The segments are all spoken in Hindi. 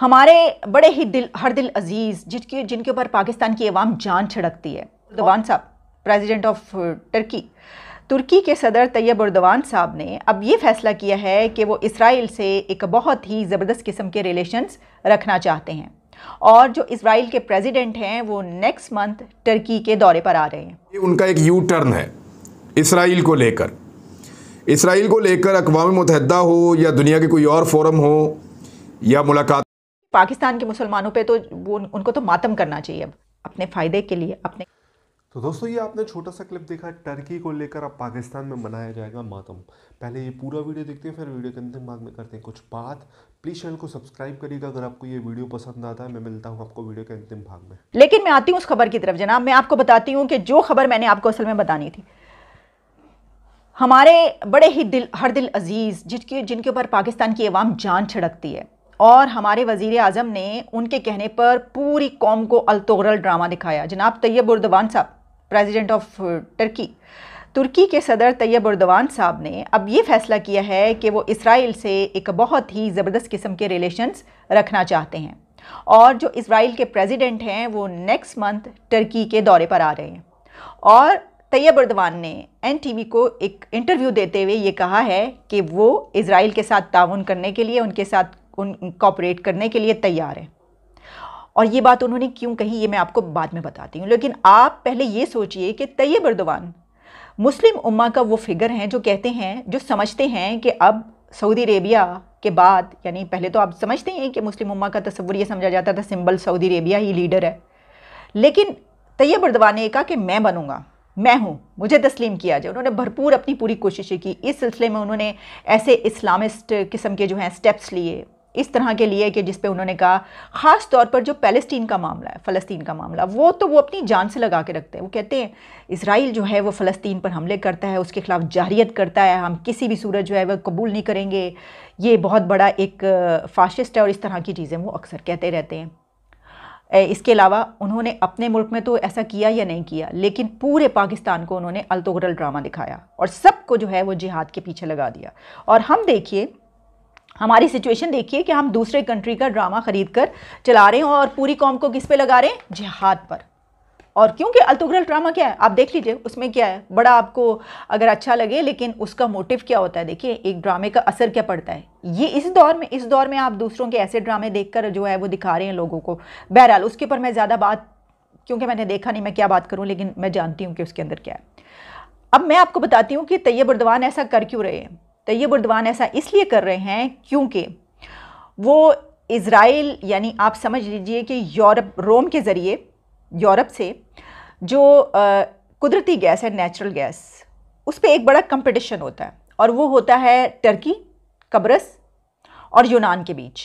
हमारे बड़े ही दिल हर दिल अजीज़ जिनके जिनके ऊपर पाकिस्तान की अवाम जान छिड़कती है उर्दवान साहब प्रेसिडेंट ऑफ टर्की तुर्की के सदर तैयब उर्दवान साहब ने अब ये फैसला किया है कि वो इसराइल से एक बहुत ही ज़बरदस्त किस्म के रिलेशंस रखना चाहते हैं और जो इसराइल के प्रेसिडेंट हैं वो नेक्स्ट मंथ टर्की के दौरे पर आ रहे हैं ये उनका एक यू टर्न है इसराइल को लेकर इसराइल को लेकर अकवा मुतहदा हो या दुनिया के कोई और फोरम हो या मुलाकात पाकिस्तान के मुसलमानों पे तो वो उनको तो मातम करना चाहिए अब अपने फ़ायदे के लिए अपने तो दोस्तों ये आपने छोटा सा क्लिप देखा टर्की को लेकर अब पाकिस्तान में मनाया जाएगा मातम पहले ये पूरा वीडियो देखते हैं फिर वीडियो के अंतिम भाग में करते हैं कुछ बात प्लीज चैनल को सब्सक्राइब करिएगा अगर आपको ये वीडियो पसंद आता है मैं मिलता हूँ आपको वीडियो के अंतिम भाग में लेकिन मैं आती हूँ उस खबर की तरफ जनाब मैं आपको बताती हूँ कि जो खबर मैंने आपको असल में बतानी थी हमारे बड़े ही दिल हर दिल अजीज़ जिनके जिनके ऊपर पाकिस्तान की अवाम जान छिड़कती है और हमारे वजीर अजम ने उनके कहने पर पूरी कौम को अल्तोगरल ड्रामा दिखाया जनाब तैयब उर्दवान साहब प्रेसिडेंट ऑफ टर्की तुर्की के सदर तैयब उर्दवान साहब ने अब ये फैसला किया है कि वो इसराइल से एक बहुत ही ज़बरदस्त किस्म के रिलेशंस रखना चाहते हैं और जो इसराइल के प्रेसिडेंट हैं वो नेक्स्ट मंथ टर्की के दौरे पर आ रहे हैं और तैयब उर्दवान ने एन को एक इंटरव्यू देते हुए ये कहा है कि वो इसराइल के साथ ताउन करने के लिए उनके साथ उन कॉपरेट करने के लिए तैयार हैं और ये बात उन्होंने क्यों कही ये मैं आपको बाद में बताती हूँ लेकिन आप पहले ये सोचिए कि तैयब अर्दवान मुस्लिम उम्मा का वो फिगर हैं जो कहते हैं जो समझते हैं कि अब सऊदी अरेबिया के बाद यानी पहले तो आप समझते हैं कि मुस्लिम उम्मा का तस्वुर यह समझा जाता था सिंबल सऊदी अरेबिया ही लीडर है लेकिन तैयब अर्दवान ने कहा कि मैं बनूँगा मैं हूँ मुझे तस्लीम किया जाए उन्होंने भरपूर अपनी पूरी कोशिशें की इस सिलसिले में उन्होंने ऐसे इस्लामिस्ट किस्म के जो हैं स्टेप्स लिए इस तरह के लिए कि जिस पे उन्होंने कहा ख़ास तौर पर जो पैलेस्टीन का मामला है फ़लस्तीन का मामला वो तो वो अपनी जान से लगा के रखते हैं वो कहते हैं इसराइल जो है वो फ़लस्तीन पर हमले करता है उसके ख़िलाफ़ जारियत करता है हम किसी भी सूरत जो है वह कबूल नहीं करेंगे ये बहुत बड़ा एक फाशिस्ट है और इस तरह की चीज़ें वो अक्सर कहते रहते हैं इसके अलावा उन्होंने अपने मुल्क में तो ऐसा किया या नहीं किया लेकिन पूरे पाकिस्तान को उन्होंने अलतोगरल ड्रामा दिखाया और सबको जो है वो जिहाद के पीछे लगा दिया और हम देखिए हमारी सिचुएशन देखिए कि हम दूसरे कंट्री का ड्रामा ख़रीद कर चला रहे हैं और पूरी कौम को किस पे लगा रहे हैं जिहाद पर और क्योंकि अल्तुगरल ड्रामा क्या है आप देख लीजिए उसमें क्या है बड़ा आपको अगर अच्छा लगे लेकिन उसका मोटिव क्या होता है देखिए एक ड्रामे का असर क्या पड़ता है ये इस दौर में इस दौर में आप दूसरों के ऐसे ड्रामे कर जो है वो दिखा रहे हैं लोगों को बहरहाल उसके ऊपर मैं ज़्यादा बात क्योंकि मैंने देखा नहीं मैं क्या बात करूँ लेकिन मैं जानती हूँ कि उसके अंदर क्या है अब मैं आपको बताती हूँ कि तैयब उर्दवान ऐसा कर क्यों रहे हैं तैयब तो उर्दवान ऐसा इसलिए कर रहे हैं क्योंकि वो इसराइल यानी आप समझ लीजिए कि यूरोप रोम के ज़रिए यूरोप से जो कुदरती गैस है नेचुरल गैस उस पर एक बड़ा कंपटीशन होता है और वो होता है टर्की कब्रस और यूनान के बीच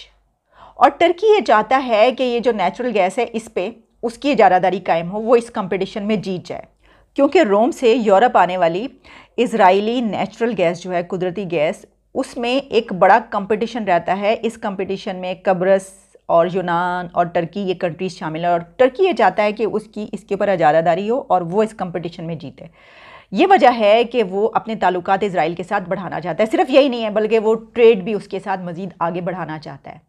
और टर्की ये चाहता है कि ये जो नेचुरल गैस है इस पर उसकी इजारादारी कायम हो वो इस कंपटीशन में जीत जाए क्योंकि रोम से यूरोप आने वाली इसराइली नेचुरल गैस जो है कुदरती गैस उसमें एक बड़ा कंपटीशन रहता है इस कंपटीशन में कब्रस और यूनान और टर्की ये कंट्रीज़ शामिल है और टर्की ये चाहता है कि उसकी इसके ऊपर आजादादारी हो और वो इस कंपटीशन में जीते ये वजह है कि वो अपने ताल्लुक इसराइल के साथ बढ़ाना चाहता है सिर्फ यही नहीं है बल्कि वो ट्रेड भी उसके साथ मज़ीद आगे बढ़ाना चाहता है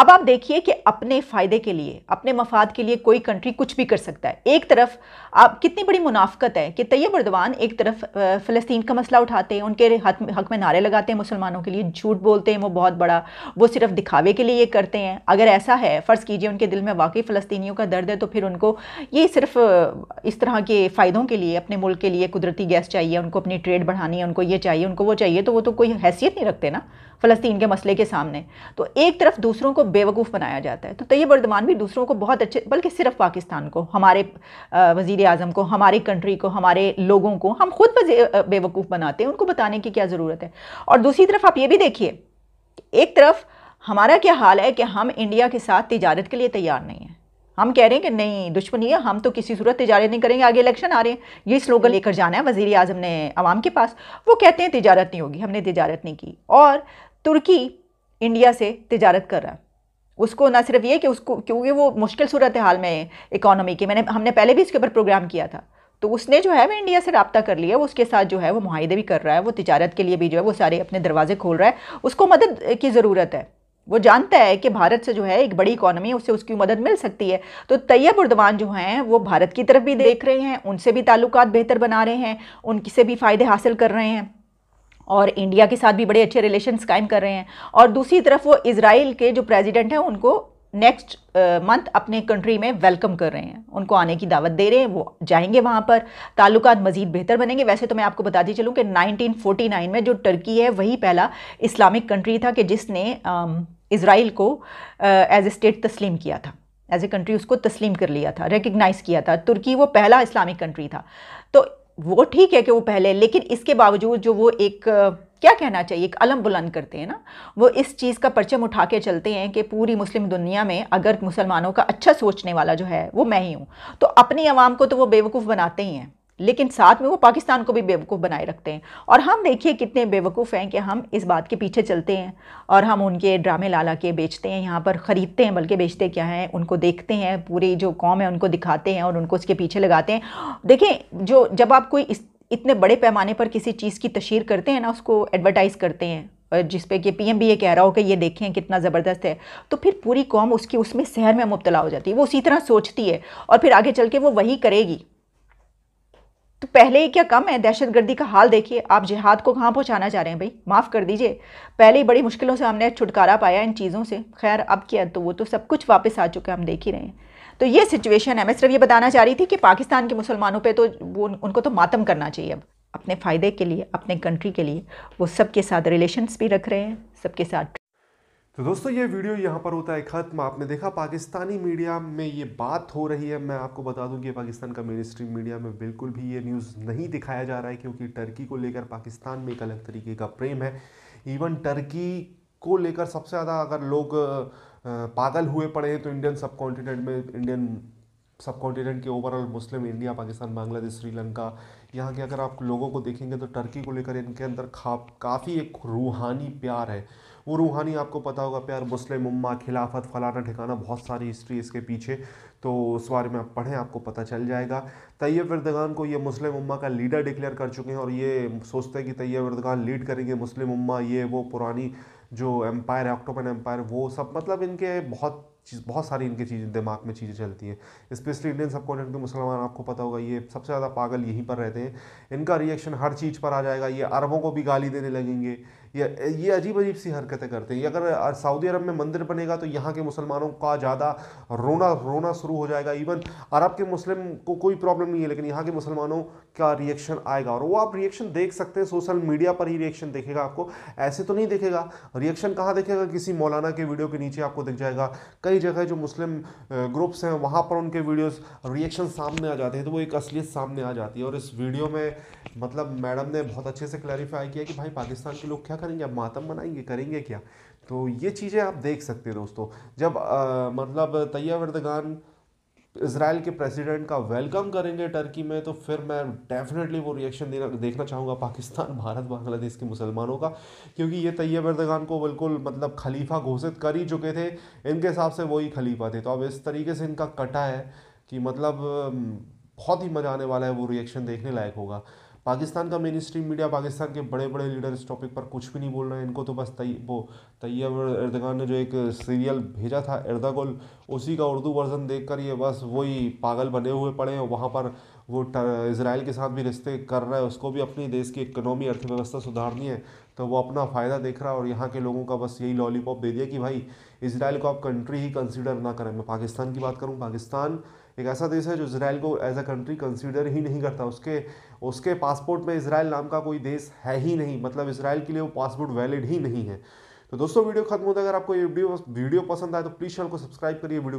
अब आप देखिए कि अपने फ़ायदे के लिए अपने मफाद के लिए कोई कंट्री कुछ भी कर सकता है एक तरफ आप कितनी बड़ी मुनाफ्त है कि तैयब उर्दवान एक तरफ फ़लस्तीन का मसला उठाते हैं उनके हक हक में नारे लगाते हैं मुसलमानों के लिए झूठ बोलते हैं वो बहुत बड़ा वो सिर्फ दिखावे के लिए ये करते हैं अगर ऐसा है फ़र्ज़ कीजिए उनके दिल में वाकई फ़लस्तियों का दर्द है तो फिर उनको ये सिर्फ इस तरह के फ़ायदों के लिए अपने मुल्क के लिए कुदरती गैस चाहिए उनको अपनी ट्रेड बढ़ानी है उनको ये चाहिए उनको वो चाहिए तो वो तो कोई हैसियत नहीं रखते ना फ़लस्तीन के मसले के सामने तो एक तरफ दूसरी दूसरों को बेवकूफ़ बनाया जाता है तो तैयब अर्दवान भी दूसरों को बहुत अच्छे बल्कि सिर्फ पाकिस्तान को हमारे वज़ी अजम को हमारी कंट्री को हमारे लोगों को हम खुद बेवकूफ़ बनाते हैं उनको बताने की क्या ज़रूरत है और दूसरी तरफ आप ये भी देखिए एक तरफ हमारा क्या हाल है कि हम इंडिया के साथ तजारत के लिए तैयार नहीं हैं हम कह रहे हैं कि नहीं दुश्मनी है हम तो किसी सूरत तजारत नहीं करेंगे आगे इलेक्शन आ रहे हैं ये स्लोगन लेकर जाना है वज़ी अजम ने आवाम के पास वो कहते हैं तजारत नहीं होगी हमने तजारत नहीं की और तुर्की इंडिया से तजारत कर रहा है उसको ना सिर्फ ये कि उसको क्योंकि वो मुश्किल सूरत हाल में है इकॉनमी की मैंने हमने पहले भी इसके ऊपर प्रोग्राम किया था तो उसने जो है वो इंडिया से रबता कर लिया वो उसके साथ जो है वो माहदे भी कर रहा है वो तजारत के लिए भी जो है वो सारे अपने दरवाजे खोल रहा है उसको मदद की ज़रूरत है वो जानता है कि भारत से जो है एक बड़ी इकॉनमी उससे उसकी मदद मिल सकती है तो तैयब उर्दवान जो हैं वो भारत की तरफ भी देख रहे हैं उनसे भी ताल्लुक बेहतर बना रहे हैं उनसे भी फ़ायदे हासिल कर रहे हैं और इंडिया के साथ भी बड़े अच्छे रिलेशंस कायम कर रहे हैं और दूसरी तरफ वो इसराइल के जो प्रेसिडेंट हैं उनको नेक्स्ट मंथ अपने कंट्री में वेलकम कर रहे हैं उनको आने की दावत दे रहे हैं वो जाएंगे वहाँ पर ताल्लुक मज़ीद बेहतर बनेंगे वैसे तो मैं आपको बताती चलूँ कि 1949 में जो टर्की है वही पहला इस्लामिक कंट्री था कि जिसने इसराइल को एज ए स्टेट तस्लीम किया था एज ए कंट्री उसको तस्लीम कर लिया था रिकगनाइज़ किया था तुर्की वो पहला इस्लामिक कंट्री था तो वो ठीक है कि वो पहले लेकिन इसके बावजूद जो वो एक क्या कहना चाहिए एक अलम बुलंद करते हैं ना वो इस चीज़ का परचम उठा के चलते हैं कि पूरी मुस्लिम दुनिया में अगर मुसलमानों का अच्छा सोचने वाला जो है वो मैं ही हूँ तो अपनी आवाम को तो वो बेवकूफ़ बनाते ही हैं लेकिन साथ में वो पाकिस्तान को भी बेवकूफ़ बनाए रखते हैं और हम देखिए कितने बेवकूफ़ हैं कि हम इस बात के पीछे चलते हैं और हम उनके ड्रामे ला ला के बेचते हैं यहाँ पर ख़रीदते हैं बल्कि बेचते क्या हैं उनको देखते हैं पूरी जो कौम है उनको दिखाते हैं और उनको उसके पीछे लगाते हैं देखें जो जब आप कोई इस इतने बड़े पैमाने पर किसी चीज़ की तशहर करते हैं ना उसको एडवर्टाइज़ करते हैं और जिस पे कि पीएम भी ये कह रहा हो कि ये देखें कितना ज़बरदस्त है तो फिर पूरी कौम उसकी उसमें शहर में मुबतला हो जाती है वो उसी तरह सोचती है और फिर आगे चल के वो वही करेगी तो पहले ही क्या कम है दहशतगर्दी का हाल देखिए आप जिहाद को कहाँ पहुँचाना चाह रहे हैं भाई माफ़ कर दीजिए पहले ही बड़ी मुश्किलों से हमने छुटकारा पाया इन चीज़ों से खैर अब क्या तो वो तो सब कुछ वापस आ चुका है हम देख ही रहे हैं तो ये सिचुएशन है मैं सिर्फ ये बताना चाह रही थी कि पाकिस्तान के मुसलमानों पर तो वो उनको तो मातम करना चाहिए अब अपने फ़ायदे के लिए अपने कंट्री के लिए वो सबके साथ रिलेशनस भी रख रहे हैं सबके साथ तो दोस्तों ये वीडियो यहाँ पर होता है ख़त्म आपने देखा पाकिस्तानी मीडिया में ये बात हो रही है मैं आपको बता दूं कि पाकिस्तान का मेन स्ट्रीम मीडिया में बिल्कुल भी ये न्यूज़ नहीं दिखाया जा रहा है क्योंकि टर्की को लेकर पाकिस्तान में एक अलग तरीके का प्रेम है इवन टर्की को लेकर सबसे ज़्यादा अगर लोग पागल हुए पड़े हैं तो इंडियन सब कॉन्टिनेंट में इंडियन सब कॉन्टिनेंट के ओवरऑल मुस्लिम इंडिया पाकिस्तान बांग्लादेश श्रीलंका यहाँ के अगर आप लोगों को देखेंगे तो टर्की को लेकर इनके अंदर खा काफ़ी एक रूहानी प्यार है वो रूहानी आपको पता होगा प्यार मुस्लिम उम्मा खिलाफत फलाना ठिकाना बहुत सारी हिस्ट्री इसके पीछे तो उस बारे में आप पढ़ें आपको पता चल जाएगा तैयब इर्दगान को ये मुस्लिम उम्मा का लीडर डिक्लेयर कर चुके हैं और ये सोचते हैं कि तैयब इर्दगान लीड करेंगे मुस्लिम उम्मा ये वो पुरानी जो एम्पायर है ऑक्टोपन एम्पायर वो सब मतलब इनके बहुत चीज़ बहुत सारी इनकी चीज़ें दिमाग में चीज़ें चलती हैं स्पेशली इंडियन सब कॉन्टिनेंट के मुसलमान आपको पता होगा ये सबसे ज़्यादा पागल यहीं पर रहते हैं इनका रिएक्शन हर चीज़ पर आ जाएगा ये अरबों को भी गाली देने लगेंगे ये ये अजीब अजीब सी हरकतें करते हैं अगर सऊदी अरब में मंदिर बनेगा तो यहाँ के मुसलमानों का ज़्यादा रोना रोना शुरू हो जाएगा इवन अरब के मुस्लिम को कोई प्रॉब्लम नहीं है लेकिन यहाँ के मुसलमानों का रिएक्शन आएगा और वो आप रिएक्शन देख सकते हैं सोशल मीडिया पर ही रिएक्शन देखेगा आपको ऐसे तो नहीं देखेगा रिएक्शन कहाँ देखेगा किसी मौलाना के वीडियो के नीचे आपको दिख जाएगा कई जगह जो मुस्लिम ग्रुप्स हैं वहाँ पर उनके वीडियोस रिएक्शन सामने आ जाते हैं तो वो एक असलियत सामने आ जाती है और इस वीडियो में मतलब मैडम ने बहुत अच्छे से क्लैरिफाई किया कि भाई पाकिस्तान के लोग क्या करेंगे आप मातम बनाएंगे करेंगे क्या तो ये चीज़ें आप देख सकते हैं दोस्तों जब आ, मतलब तैयब अर्दगान इसराइल के प्रेसिडेंट का वेलकम करेंगे टर्की में तो फिर मैं डेफिनेटली वो रिएक्शन देना देखना चाहूँगा पाकिस्तान भारत बांग्लादेश के मुसलमानों का क्योंकि ये तैयब अर्दगान को बिल्कुल मतलब खलीफा घोषित कर ही चुके थे इनके हिसाब से वही खलीफा थे तो अब इस तरीके से इनका कटा है कि मतलब बहुत ही मज़ा आने वाला है वो रिएक्शन देखने लायक होगा पाकिस्तान का मेन स्ट्रीम मीडिया पाकिस्तान के बड़े बड़े लीडर इस टॉपिक पर कुछ भी नहीं बोल रहे हैं इनको तो बस तय वो तैयब इर्दगान ने जो एक सीरियल भेजा था इर्दागुल उसी का उर्दू वर्जन देख कर ये बस वही पागल बने हुए पड़े हैं वहाँ पर वो इसराइल के साथ भी रिश्ते कर रहा है उसको भी अपने देश की इकनॉमी अर्थव्यवस्था सुधारनी है तो वो अपना फ़ायदा देख रहा है और यहाँ के लोगों का बस यही लॉलीपॉप दे दिया कि भाई इसराइल को आप कंट्री ही कंसिडर ना करें मैं पाकिस्तान की बात करूँ पाकिस्तान एक ऐसा देश है जो इसराइल को एज अ कंट्री कंसिडर ही नहीं करता उसके उसके पासपोर्ट में इसराइल नाम का कोई देश है ही नहीं मतलब इसराइल के लिए वो पासपोर्ट वैलिड ही नहीं है तो दोस्तों वीडियो खत्म होता है अगर आपको ये वीडियो वीडियो पसंद आए तो प्लीज़ चैनल को सब्सक्राइब करिए वीडियो